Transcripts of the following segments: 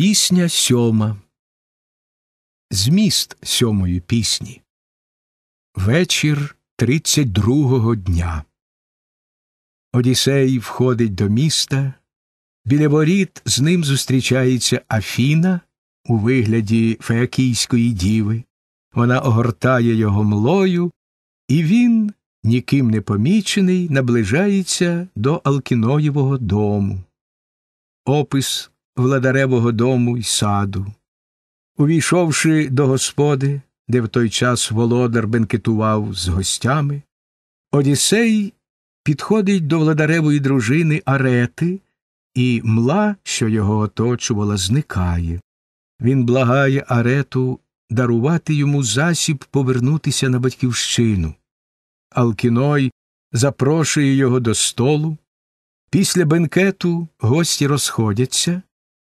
Пісня сьома. Зміст сьомої пісні. Вечір тридцять другого дня. Одісей входить до міста. Біля воріт з ним зустрічається Афіна у вигляді Феакійської діви. Вона огортає його млою, і він, ніким не помічений, наближається до Алкіноєвого дому. Опис владаревого дому й саду. Увійшовши до господи, де в той час володар бенкетував з гостями, Одіссей підходить до владаревої дружини Арети, і мла, що його оточувала, зникає. Він благає Арету дарувати йому засіб повернутися на батьківщину. Алкіной запрошує його до столу. Після бенкету гості розходяться,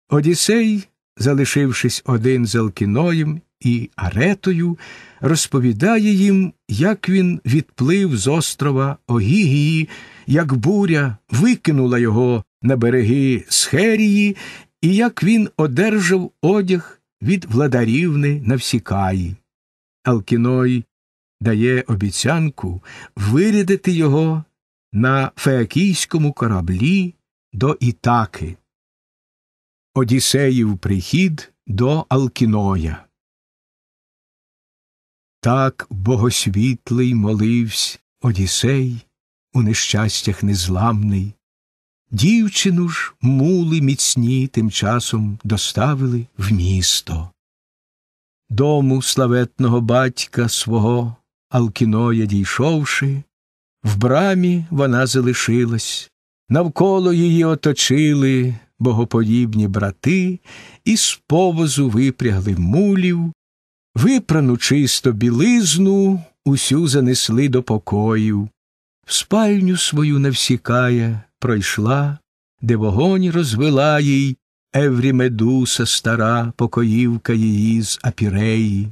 Одіссей, залишившись один з Алкіноєм і Аретою, розповідає їм, як він відплив з острова Огігії, як буря викинула його на береги Схерії, і як він одержав одяг від владарівни Навсікаї. Алкіной дає обіцянку вирядити його на феакійському кораблі до Ітаки. Одіссеїв прихід до Алкіноя. Так богосвітлий моливсь Одіссей у нещастях незламний. Дівчину ж мули міцні тим часом доставили в місто. Дому славетного батька свого Алкіноя дійшовши, в брамі вона залишилась, навколо її оточили богоподібні брати і з повозу випрягли мулів, випрану чисто білизну усю занесли до покоїв, в спальню свою навсікая пройшла, де вогонь розвела їй Еврімедуса стара покоївка її з апіреї.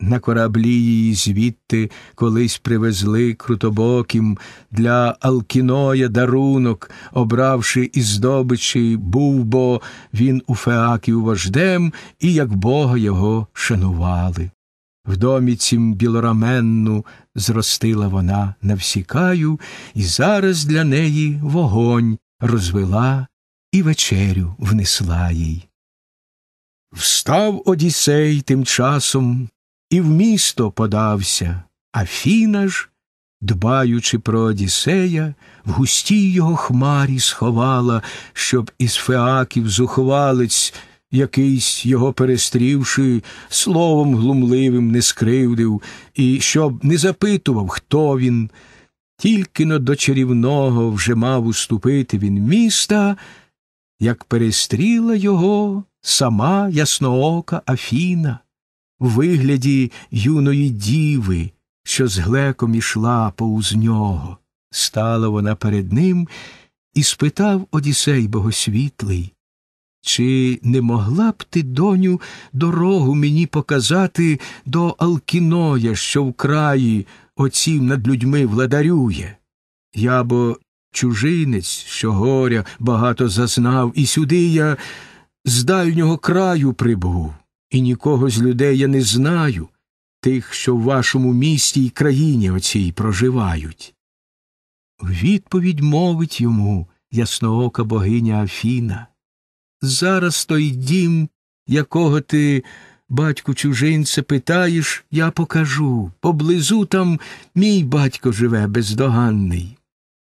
На кораблі її звідти колись привезли крутобоким для Алкіноя дарунок, обравши із здобичі, був бо він у Феаків вождем і як бога його шанували. В домі цім білораменну зростила вона навсікаю, і зараз для неї вогонь розвела і вечерю внесла їй. Встав Одіссей тим часом і в місто подався, Афіна ж, дбаючи про Одіссея, в густій його хмарі сховала, щоб із феаків зухвалець якийсь його перестрівши, словом глумливим не скривдив, і щоб не запитував, хто він. Тільки но до чарівного вже мав уступити він міста, як перестріла його сама ясноока Афіна вигляді юної діви, що з глеком ішла повз нього. Стала вона перед ним і спитав Одісей Богосвітлий, чи не могла б ти, доню, дорогу мені показати до Алкіноя, що в краї оців над людьми владарює? Я бо чужинець, що горя багато зазнав, і сюди я з дальнього краю прибув. І нікого з людей я не знаю, тих, що в вашому місті і країні оцій проживають. В відповідь мовить йому ясноока богиня Афіна. Зараз той дім, якого ти, батьку чужинця, питаєш, я покажу. Поблизу там мій батько живе бездоганний.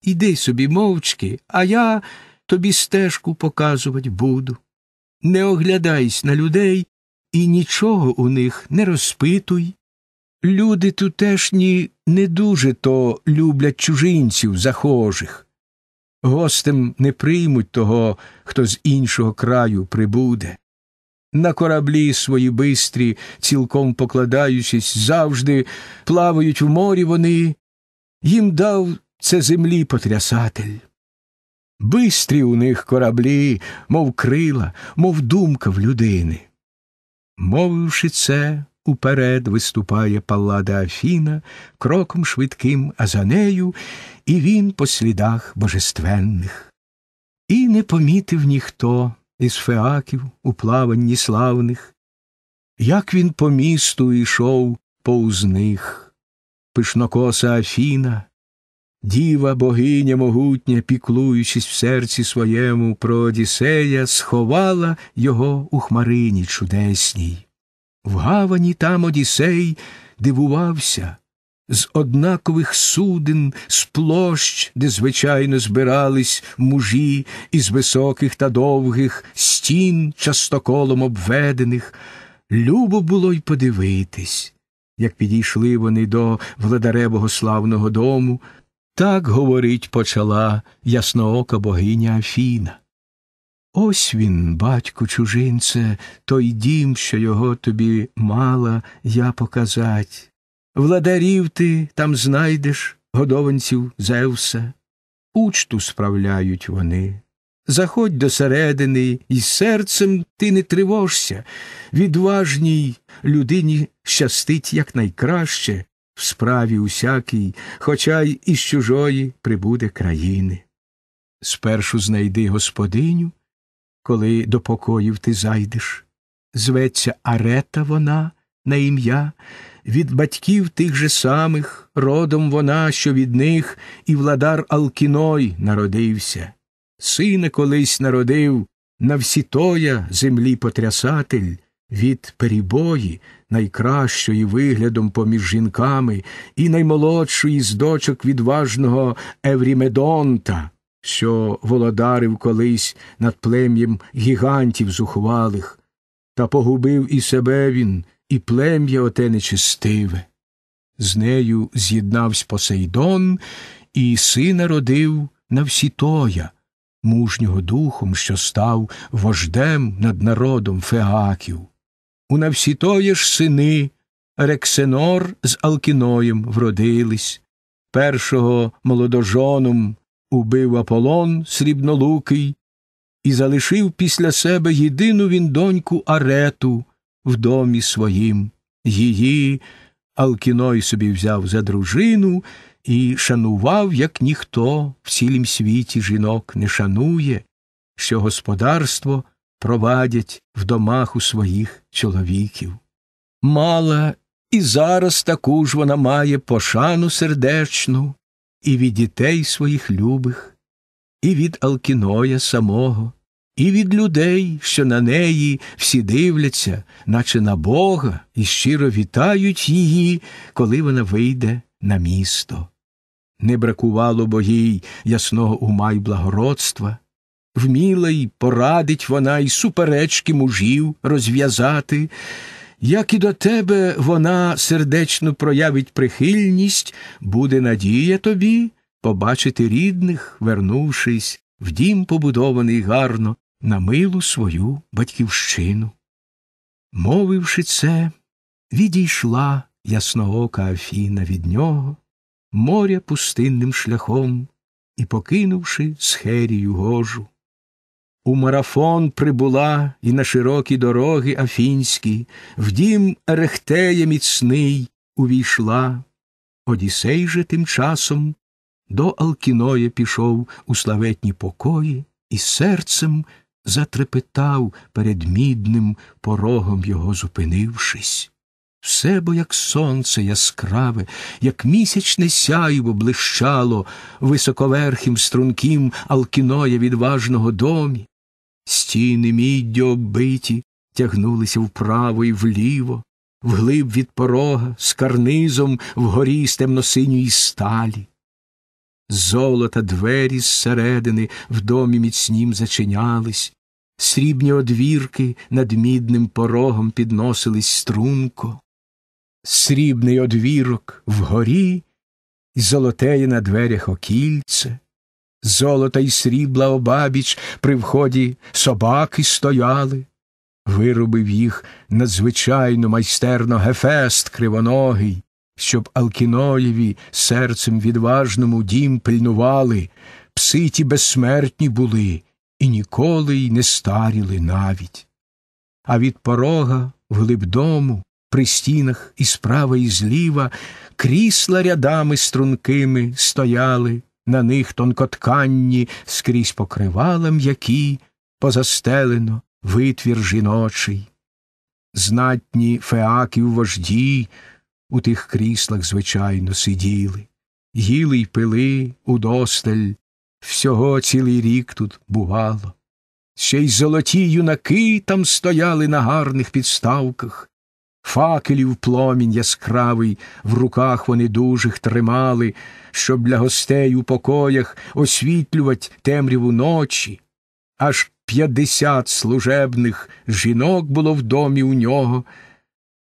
Іди собі мовчки, а я тобі стежку показувати буду. Не оглядайся на людей і нічого у них не розпитуй. Люди тутешні не дуже то люблять чужинців захожих. Гостем не приймуть того, хто з іншого краю прибуде. На кораблі свої бистрі, цілком покладаючись, завжди плавають в морі вони, їм дав це землі потрясатель. Бистрі у них кораблі, мов крила, мов думка в людини. Мовивши це, уперед виступає паллада Афіна кроком швидким, а за нею, і він по слідах божественних. І не помітив ніхто із феаків у плаванні славних, як він по місту йшов поуз них. Пишнокоса Афіна, Діва, богиня могутня, піклуючись в серці своєму про Одіссея, сховала його у хмарині чудесній. В гавані там Одіссей дивувався. З однакових суден, з площ, де звичайно збирались мужі із високих та довгих стін, частоколом обведених, любо було й подивитись, як підійшли вони до владаревого славного дому. Так говорить почала ясноока богиня Афіна. Ось він, батьку чужинце, той дім, що його тобі мала я показать. Владарів ти там знайдеш, годованців Зевса. Учту справляють вони. Заходь досередини, середини, і серцем ти не тривожся. Відважній людині щастить якнайкраще, в справі усякій, хоча й із чужої прибуде країни. Спершу знайди господиню, коли до покоїв ти зайдеш. Зветься Арета вона на ім'я, від батьків тих же самих, родом вона, що від них, і владар Алкіной народився. Сина колись народив, на всі тоя землі потрясатель. Від перебої, найкращої виглядом поміж жінками, і наймолодшої з дочок відважного Еврімедонта, що володарив колись над плем'ям гігантів зухвалих, та погубив і себе він, і плем'я оте нечистиве. З нею з'єднавсь Посейдон, і сина родив Навсітоя, мужнього духом, що став вождем над народом феаків. У навсітоє ж сини Рексенор з Алкіноєм вродились. Першого молодожоном убив Аполлон срібнолукий, і залишив після себе єдину він доньку Арету в домі своїм. Її Алкіной собі взяв за дружину і шанував, як ніхто в цілім світі жінок не шанує, що господарство провадять в домах у своїх чоловіків. Мала і зараз таку ж вона має пошану сердечну і від дітей своїх любих, і від Алкіноя самого, і від людей, що на неї всі дивляться, наче на Бога, і щиро вітають її, коли вона вийде на місто. Не бракувало бо їй ясного ума й благородства вміла й порадить вона й суперечки мужів розв'язати, як і до тебе вона сердечно проявить прихильність, буде надія тобі побачити рідних, вернувшись в дім побудований гарно на милу свою батьківщину. Мовивши це, відійшла ясноока Афіна від нього, моря пустинним шляхом і покинувши схерію гожу. У марафон прибула і на широкі дороги афінські, в дім Ерехтея міцний увійшла. Одісей же тим часом до Алкіноя пішов у славетні покої і серцем затрепетав перед мідним порогом його зупинившись. Все бо як сонце яскраве, як місячне сяйво блищало високоверхим струнким алкіноя відважного домі, стіни міддю оббиті тягнулися вправо і вліво, вглиб від порога, з карнизом вгорі з темносиньої сталі. Золота двері зсередини в домі міцнім зачинялись, срібні одвірки над мідним порогом підносились струнко срібний одвірок вгорі, і золотеє на дверях окільце, золота й срібла обабіч при вході собаки стояли, виробив їх надзвичайно майстерно Гефест кривоногий, щоб Алкіноєві серцем відважному дім пильнували, пситі безсмертні були і ніколи й не старіли навіть. А від порога, вглиб дому, при стінах і справа, і зліва крісла рядами стрункими стояли, на них тонкотканні скрізь покривала м'які, позастелено витвір жіночий. Знатні феаків вожді у тих кріслах, звичайно, сиділи, їли й пили удосталь, всього цілий рік тут бувало. Ще й золоті юнаки там стояли на гарних підставках факелів пломінь яскравий, в руках вони дужих тримали, щоб для гостей у покоях освітлювать темряву ночі. Аж п'ятдесят служебних жінок було в домі у нього,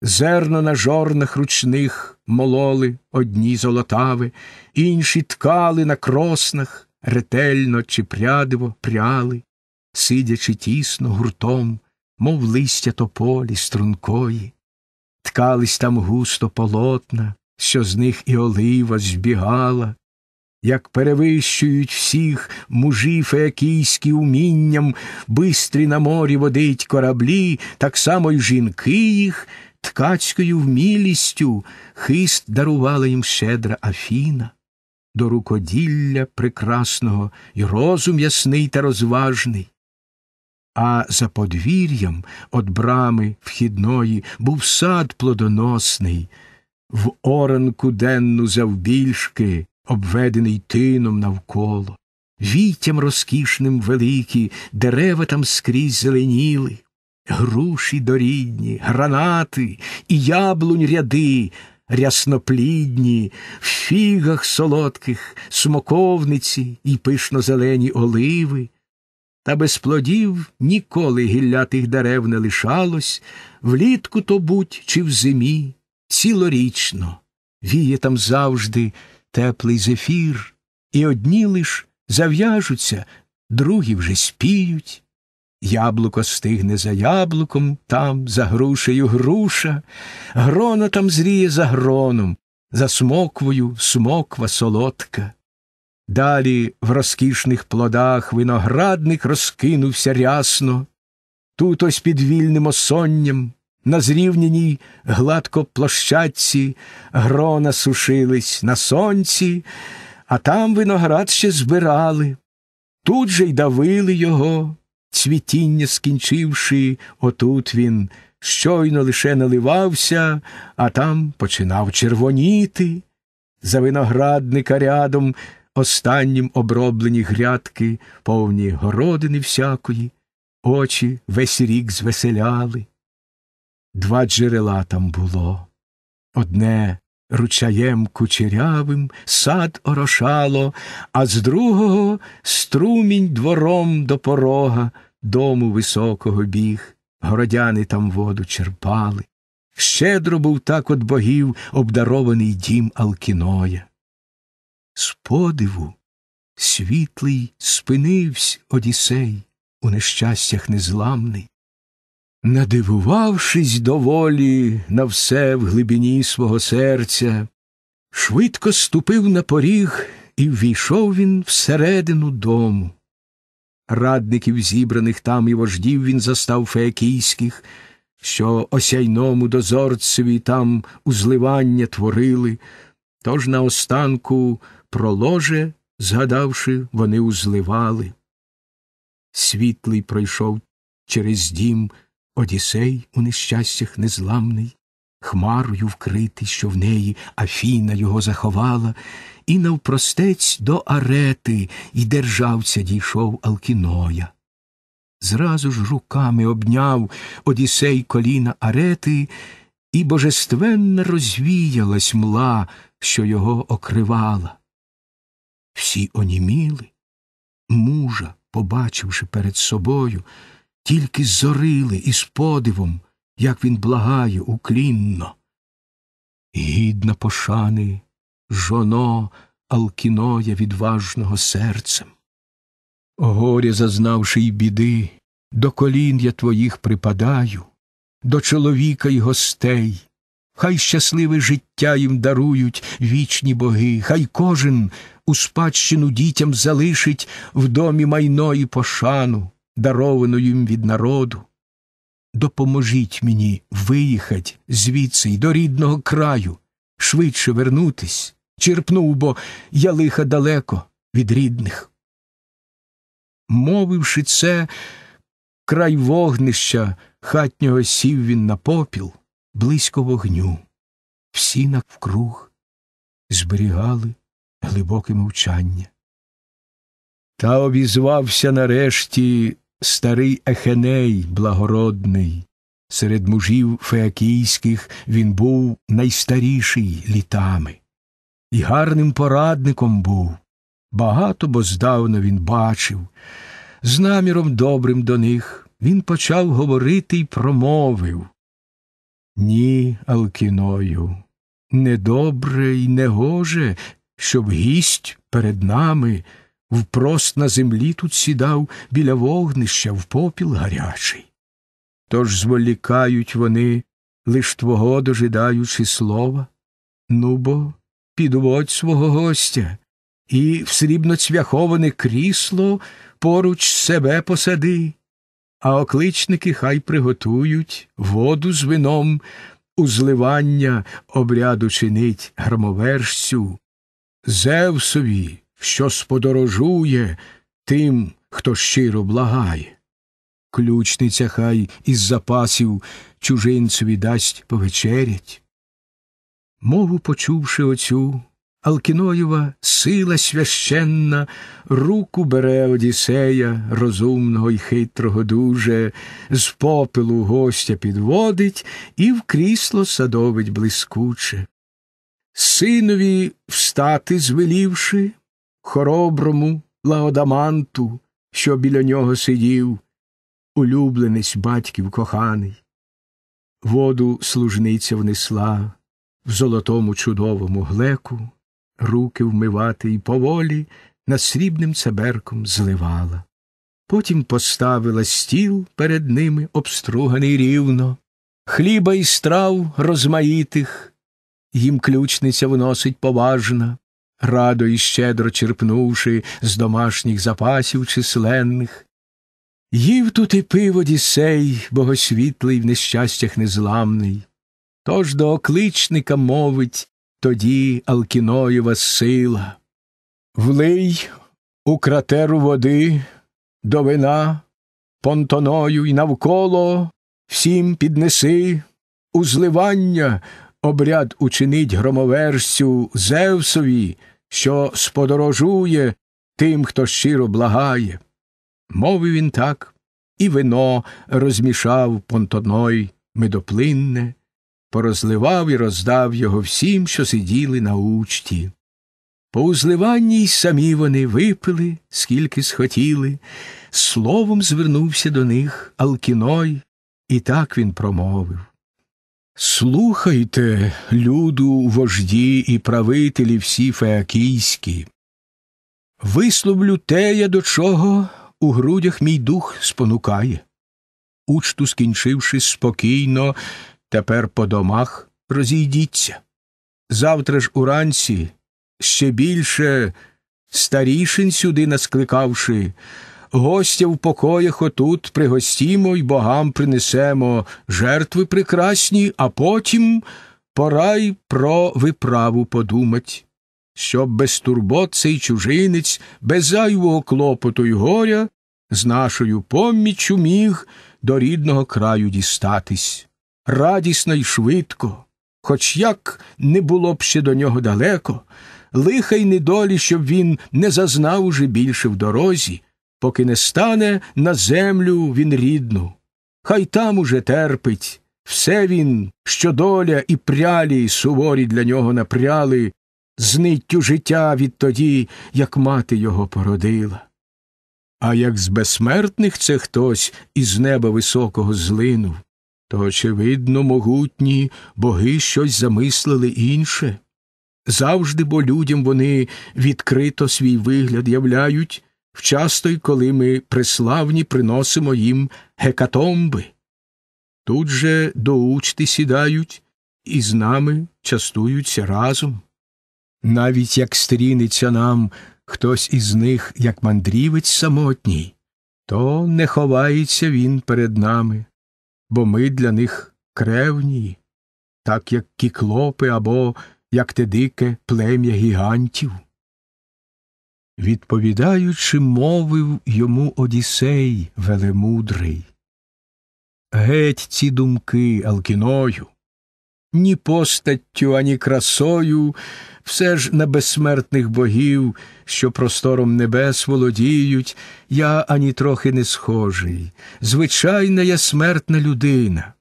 зерно на жорнах ручних мололи одні золотаве, інші ткали на кроснах, ретельно чи прядиво пряли, сидячи тісно гуртом, мов листя тополі, стрункої ткались там густо полотна, що з них і олива збігала, як перевищують всіх мужі феякійські умінням, бистрі на морі водить кораблі, так само й жінки їх ткацькою вмілістю хист дарувала їм щедра Афіна. До рукоділля прекрасного і розум ясний та розважний. А за подвір'ям от брами вхідної був сад плодоносний, в оранку денну завбільшки, обведений тином навколо, вітям розкішним великі, дерева там скрізь зеленіли, груші дорідні, гранати і яблунь ряди. Рясноплідні, в фігах солодких, смоковниці і пишно зелені оливи, та без плодів ніколи гілля тих дерев не лишалось, влітку то будь чи в зимі, цілорічно, віє там завжди теплий зефір, і одні лиш зав'яжуться, другі вже спіють. Яблуко стигне за яблуком, там, за грушею груша, грона там зріє за гроном, за смоквою смоква солодка. Далі в розкішних плодах виноградник розкинувся рясно. Тут ось під вільним осонням, на зрівняній гладко площадці, грона сушились на сонці, а там виноград ще збирали. Тут же й давили його, цвітіння скінчивши, отут він щойно лише наливався, а там починав червоніти. За виноградника рядом останнім оброблені грядки, повні городини всякої, очі весь рік звеселяли. Два джерела там було. Одне ручаєм кучерявим сад орошало, а з другого струмінь двором до порога дому високого біг, городяни там воду черпали. Щедро був так от богів обдарований дім Алкіноя з подиву світлий спинивсь одісей у нещастях незламний. Надивувавшись доволі на все в глибині свого серця, швидко ступив на поріг, і ввійшов він всередину дому. Радників, зібраних там і вождів він застав феякійських, що осяйному дозорцеві там узливання творили, тож наостанку про ложе, згадавши, вони узливали. Світлий пройшов через дім Одісей у нещастях незламний, хмарою вкритий, що в неї Афіна його заховала, і навпростець до арети і державця дійшов Алкіноя. Зразу ж руками обняв Одісей коліна арети, і божественно розвіялась мла, що його окривала. Всі оніміли, мужа, побачивши перед собою, тільки зорили із подивом, як він благає уклінно. Гідна пошани, жоно, Алкіноя відважного серцем. Горя, зазнавши й біди, до колін я твоїх припадаю, до чоловіка й гостей. Хай щасливе життя їм дарують вічні боги, хай кожен у спадщину дітям залишить в домі майно і пошану, даровану їм від народу. Допоможіть мені виїхать звідси й до рідного краю, швидше вернутись, черпнув, бо я лиха далеко від рідних. Мовивши це, край вогнища хатнього сів він на попіл близько вогню. Всі навкруг зберігали глибоке мовчання. Та обізвався нарешті старий Ехеней благородний. Серед мужів феакійських він був найстаріший літами, і гарним порадником був. Багато бо здавна він бачив. З наміром добрим до них він почав говорити й промовив. Ні, Алкіною, недобре й негоже щоб гість перед нами впрост на землі тут сідав біля вогнища в попіл гарячий. Тож зволікають вони, лиш твого дожидаючи слова, ну бо підводь свого гостя і в срібно цвяховане крісло поруч себе посади, а окличники хай приготують воду з вином, у зливання обряду чинить громовершцю, Зевсові, що сподорожує тим, хто щиро благає. Ключниця хай із запасів чужинцеві дасть повечерять. Мову почувши оцю, Алкіноєва сила священна, руку бере Одіссея, розумного й хитрого дуже, з попелу гостя підводить і в крісло садовить блискуче. Синові встати звелівши, хороброму лагодаманту, що біля нього сидів, улюбленець батьків коханий. Воду служниця внесла в золотому чудовому глеку, руки вмивати і поволі над срібним цеберком зливала. Потім поставила стіл перед ними обструганий рівно, хліба і страв розмаїтих їм ключниця виносить поважна, радо і щедро черпнувши з домашніх запасів численних. Їв тут і пиво Дісей, богосвітлий в нещастях незламний. Тож до окличника мовить тоді Алкіноєва сила. Влий у кратеру води, до вина, понтоною і навколо всім піднеси у зливання обряд учинить громоверсю Зевсові, що сподорожує тим, хто щиро благає. Мовив він так, і вино розмішав понтоной медоплинне, порозливав і роздав його всім, що сиділи на учті. По узливанні й самі вони випили, скільки схотіли, словом звернувся до них Алкіной, і так він промовив. Слухайте, люду, вожді і правителі всі феакійські, висловлю те я, до чого у грудях мій дух спонукає. Учту, скінчивши спокійно, тепер по домах розійдіться. Завтра ж уранці ще більше старішин сюди наскликавши гостя в покоях отут пригостімо й богам принесемо жертви прекрасні, а потім пора й про виправу подумать. Щоб без турбот цей чужинець, без зайвого клопоту й горя, з нашою поміччю міг до рідного краю дістатись. Радісно й швидко, хоч як не було б ще до нього далеко, лиха й недолі, щоб він не зазнав уже більше в дорозі, поки не стане на землю він рідну. Хай там уже терпить, все він, що доля і прялі, суворі для нього напряли, зниттю життя відтоді, як мати його породила. А як з безсмертних це хтось із неба високого злинув, то, очевидно, могутні боги щось замислили інше. Завжди бо людям вони відкрито свій вигляд являють, вчасто й коли ми преславні приносимо їм гекатомби. Тут же до учти сідають і з нами частуються разом. Навіть як стріниться нам хтось із них, як мандрівець самотній, то не ховається він перед нами, бо ми для них кревні, так як кіклопи або як те дике плем'я гігантів. Відповідаючи, мовив йому Одіссей велемудрий. Геть ці думки Алкіною, ні постаттю, ані красою, все ж на безсмертних богів, що простором небес володіють, я ані трохи не схожий. Звичайна я смертна людина.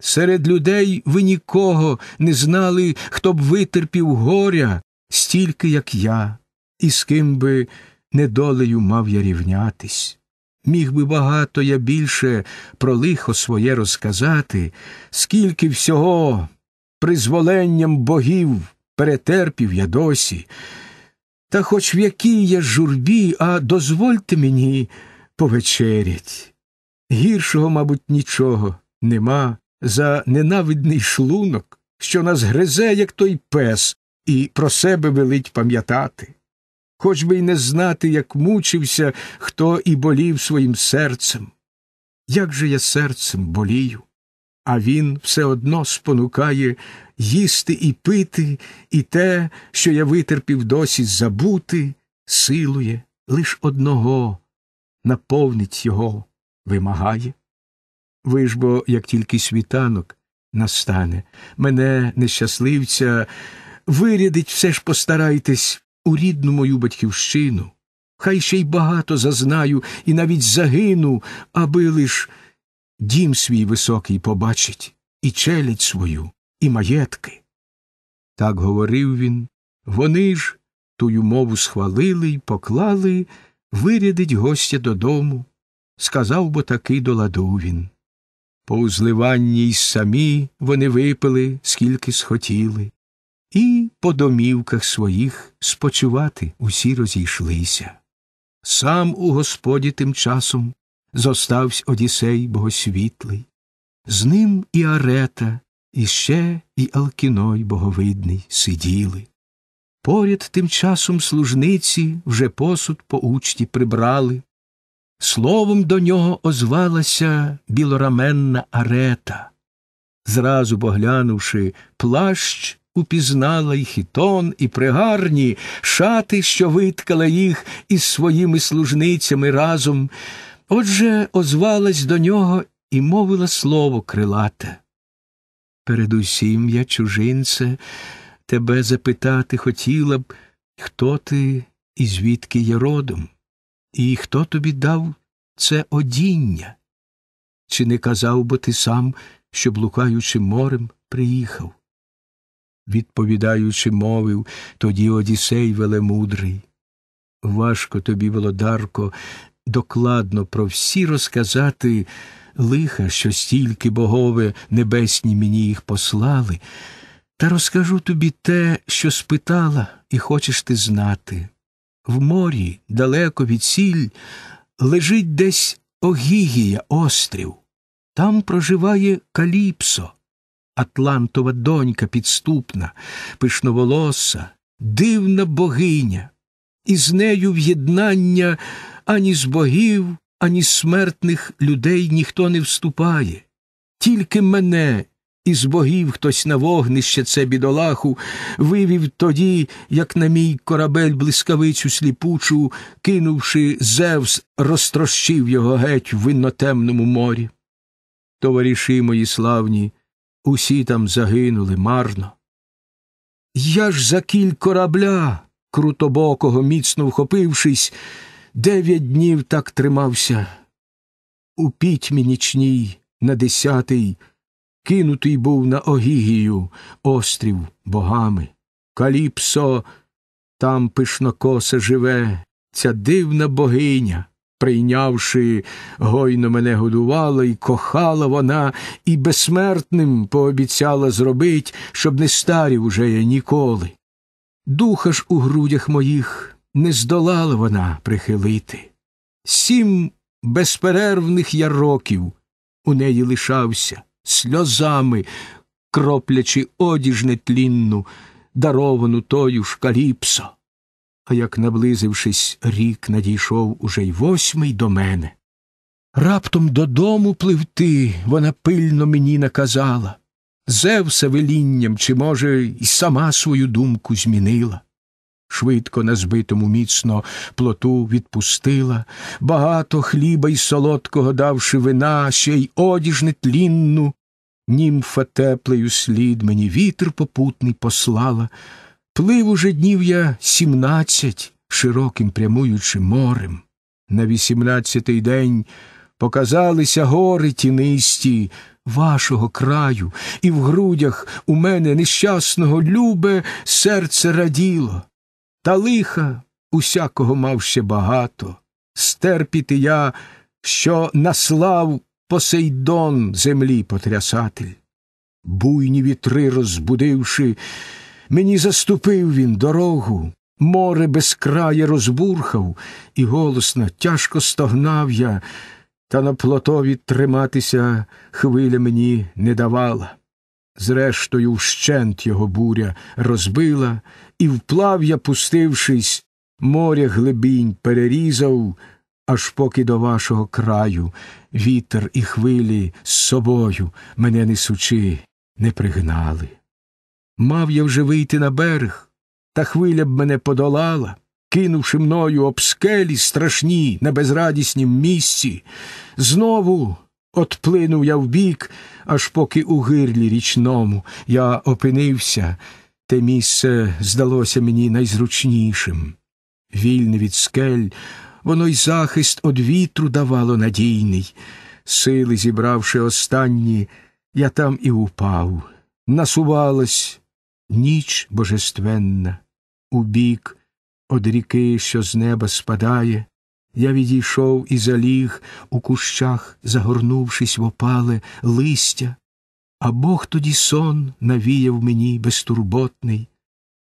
Серед людей ви нікого не знали, хто б витерпів горя стільки, як я і з ким би недолею мав я рівнятись. Міг би багато я більше про лихо своє розказати, скільки всього призволенням богів перетерпів я досі. Та хоч в якій я журбі, а дозвольте мені повечерять. Гіршого, мабуть, нічого нема за ненавидний шлунок, що нас гризе, як той пес, і про себе велить пам'ятати хоч би й не знати, як мучився, хто і болів своїм серцем. Як же я серцем болію? А він все одно спонукає їсти і пити, і те, що я витерпів досі забути, силує лиш одного, наповнить його, вимагає. Ви ж бо, як тільки світанок настане, мене, нещасливця, вирядить, все ж постарайтесь, у рідну мою батьківщину, хай ще й багато зазнаю і навіть загину, аби лиш дім свій високий побачить, і челядь свою, і маєтки. Так говорив він. Вони ж тую мову схвалили й поклали вирядить гостя додому. Сказав бо таки до ладу він. По узливанні й самі вони випили, скільки схотіли і по домівках своїх спочивати усі розійшлися. Сам у Господі тим часом зоставсь Одісей богосвітлий, з ним і арета, і ще і Алкіной боговидний сиділи. Поряд тим часом служниці вже посуд по учті прибрали. Словом до нього озвалася білораменна арета. Зразу поглянувши плащ, упізнала й хітон, і пригарні шати, що виткала їх із своїми служницями разом. Отже, озвалась до нього і мовила слово крилате. Передусім я, чужинце, тебе запитати хотіла б, хто ти і звідки є родом, і хто тобі дав це одіння? Чи не казав би ти сам, що блукаючи морем приїхав? відповідаючи, мовив тоді Одісей велемудрий. Важко тобі, володарко, докладно про всі розказати лиха, що стільки богове небесні мені їх послали, та розкажу тобі те, що спитала, і хочеш ти знати. В морі, далеко від сіль, лежить десь Огігія острів. Там проживає Каліпсо, Атлантова донька підступна, пишноволоса, дивна богиня, і з нею в'єднання ані з богів, ані з смертних людей ніхто не вступає, тільки мене. Із богів хтось на вогнище це бідолаху вивів тоді, як на мій корабель блискавицю сліпучу, кинувши Зевс, розтрощив його геть в виннотемному морі. Товариші мої славні, Усі там загинули марно. Я ж за кіль корабля, крутобокого, міцно вхопившись, дев'ять днів так тримався. У пітьмі нічній, на десятий, кинутий був на Огігію острів богами. Каліпсо там пишнокосе живе, ця дивна богиня. Прийнявши, гойно мене годувала і кохала вона, і безсмертним пообіцяла зробить, щоб не старів уже я ніколи. Духа ж у грудях моїх не здолала вона прихилити. Сім безперервних я років у неї лишався, сльозами, кроплячи одіж нетлінну, даровану тою ж каліпсо. А як, наблизившись, рік надійшов уже й восьмий до мене. Раптом додому пливти вона пильно мені наказала. Зевса велінням, чи, може, і сама свою думку змінила. Швидко на збитому міцно плоту відпустила, багато хліба й солодкого давши вина, ще й одіж нетлінну, німфа теплею слід мені вітер попутний послала. Плив уже днів я сімнадцять широким прямуючим морем. На вісімнадцятий день показалися гори тінисті вашого краю, і в грудях у мене нещасного любе серце раділо. Та лиха усякого мав ще багато. Стерпіти я, що наслав Посейдон землі потрясатель. Буйні вітри розбудивши, Мені заступив він дорогу, море безкрає розбурхав, і голосно, тяжко стогнав я, та на плотові триматися хвиля мені не давала. Зрештою, вщент його буря розбила, і вплав я, пустившись, море глибінь перерізав, аж поки до вашого краю вітер і хвилі з собою мене несучи, не пригнали. Мав я вже вийти на берег, та хвиля б мене подолала, кинувши мною об скелі страшні на безрадіснім місці. Знову отплинув я вбік, аж поки у гирлі річному я опинився, те місце здалося мені найзручнішим. Вільне від скель, воно й захист од вітру давало надійний. Сили зібравши останні, я там і упав, насувалось ніч божественна, у бік од ріки, що з неба спадає, я відійшов і заліг у кущах, загорнувшись в опале листя, а Бог тоді сон навіяв мені безтурботний,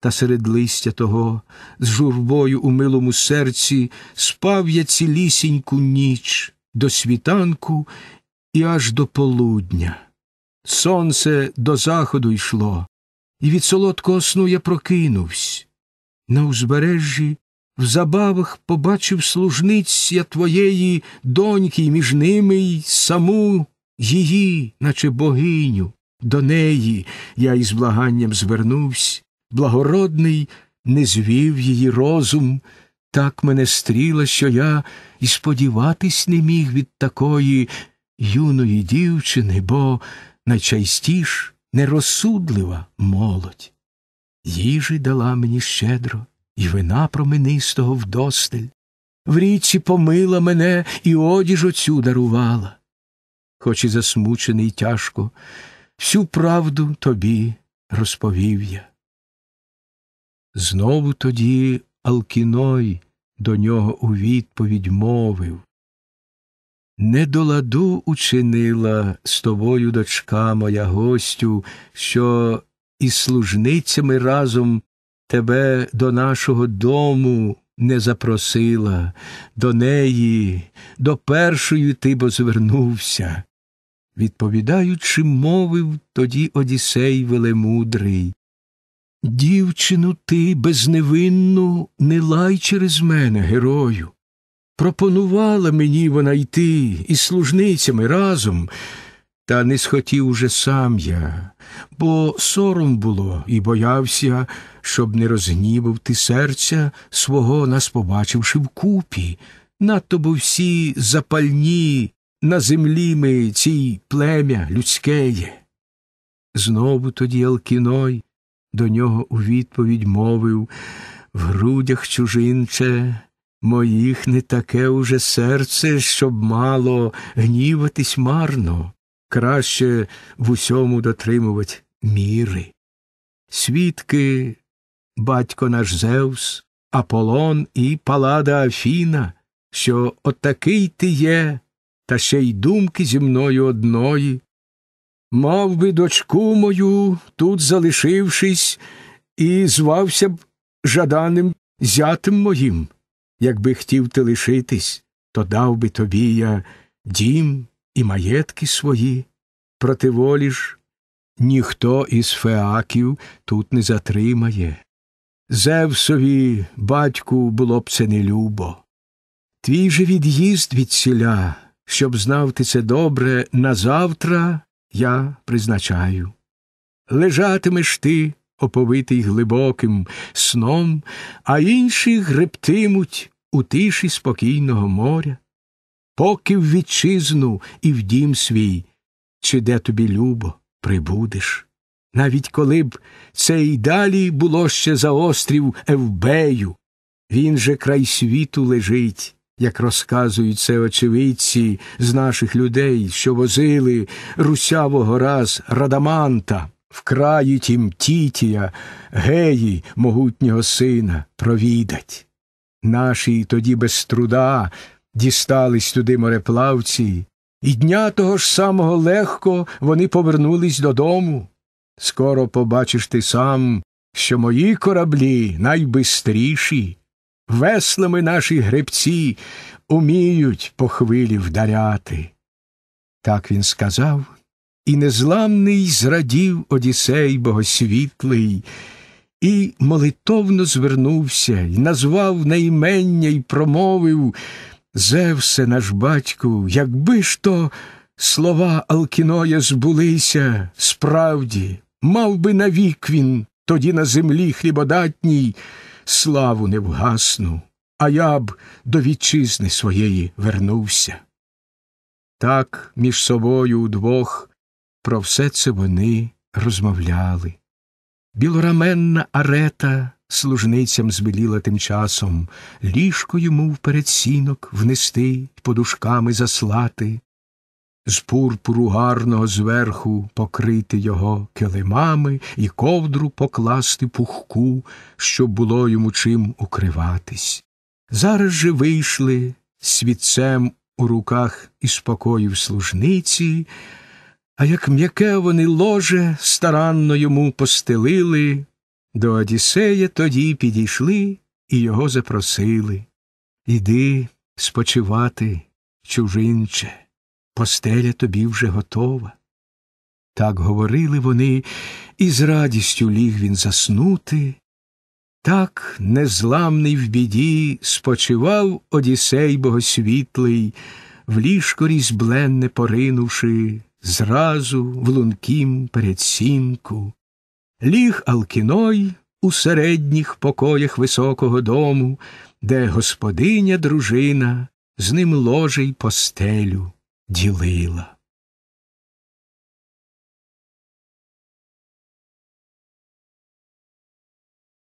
та серед листя того, з журбою у милому серці, спав я цілісіньку ніч до світанку і аж до полудня. Сонце до заходу йшло, і від солодкого сну я прокинувсь. На узбережжі в забавах побачив служниць я твоєї доньки, і між ними й саму її, наче богиню, до неї я із благанням звернувсь, благородний не звів її розум, так мене стріла, що я і сподіватись не міг від такої юної дівчини, бо найчастіше нерозсудлива молодь. Їжі дала мені щедро, і вина променистого вдосталь. В річці помила мене і одіж оцю дарувала. Хоч і засмучений тяжко, всю правду тобі розповів я. Знову тоді Алкіной до нього у відповідь мовив не до ладу учинила з тобою, дочка моя гостю, що із служницями разом тебе до нашого дому не запросила, до неї, до першої ти бо звернувся. Відповідаючи, мовив тоді Одіссей велемудрий. Дівчину ти безневинну не лай через мене, герою пропонувала мені вона йти із служницями разом, та не схотів уже сам я, бо сором було і боявся, щоб не розгнівив ти серця свого, нас побачивши вкупі. Надто бо всі запальні на землі ми цій плем'я людськеє. Знову тоді Алкіной до нього у відповідь мовив В грудях чужинче Моїх не таке уже серце, щоб мало гніватись марно, краще в усьому дотримувать міри. Свідки батько наш Зевс, Аполлон і Палада Афіна, що отакий ти є, та ще й думки зі мною одної. Мав би дочку мою, тут залишившись, і звався б жаданим зятим моїм якби хотів ти лишитись, то дав би тобі я дім і маєтки свої, проти волі ж ніхто із феаків тут не затримає. Зевсові, батьку, було б це нелюбо. Твій же від'їзд від сіля, щоб знав ти це добре, на завтра я призначаю. Лежатимеш ти оповитий глибоким сном, а інші гребтимуть у тиші спокійного моря, поки в вітчизну і в дім свій, чи де тобі любо прибудеш. Навіть коли б це й далі було ще за острів Евбею, він же край світу лежить. Як розказують це очевидці з наших людей, що возили русявого раз радаманта в краї тім Тітія, геї могутнього сина, провідать. Наші тоді без труда дістались туди мореплавці, і дня того ж самого легко вони повернулись додому. Скоро побачиш ти сам, що мої кораблі найбистріші, веслами наші гребці уміють по хвилі вдаряти. Так він сказав і незламний зрадів Одісей богосвітлий, і молитовно звернувся, і назвав наймення і промовив Зевсе наш батьку, якби ж то слова Алкіноя збулися, справді, мав би навік він тоді на землі хлібодатній, славу невгасну, а я б до вітчизни своєї вернувся. Так між собою удвох про все це вони розмовляли. Білораменна арета служницям збеліла тим часом, ліжко йому вперед сінок внести й подушками заслати, з пурпуру гарного зверху покрити його килимами і ковдру покласти пухку, щоб було йому чим укриватись. Зараз же вийшли світцем у руках і спокоїв служниці а як м'яке вони ложе старанно йому постелили, до Одіссея тоді підійшли і його запросили. Іди спочивати, чужинче, постеля тобі вже готова. Так говорили вони, і з радістю ліг він заснути. Так незламний в біді спочивав Одіссей богосвітлий, в ліжко різьбленне поринувши зразу в лункім передсінку, ліг Алкіной у середніх покоях високого дому, де господиня дружина з ним ложей постелю ділила.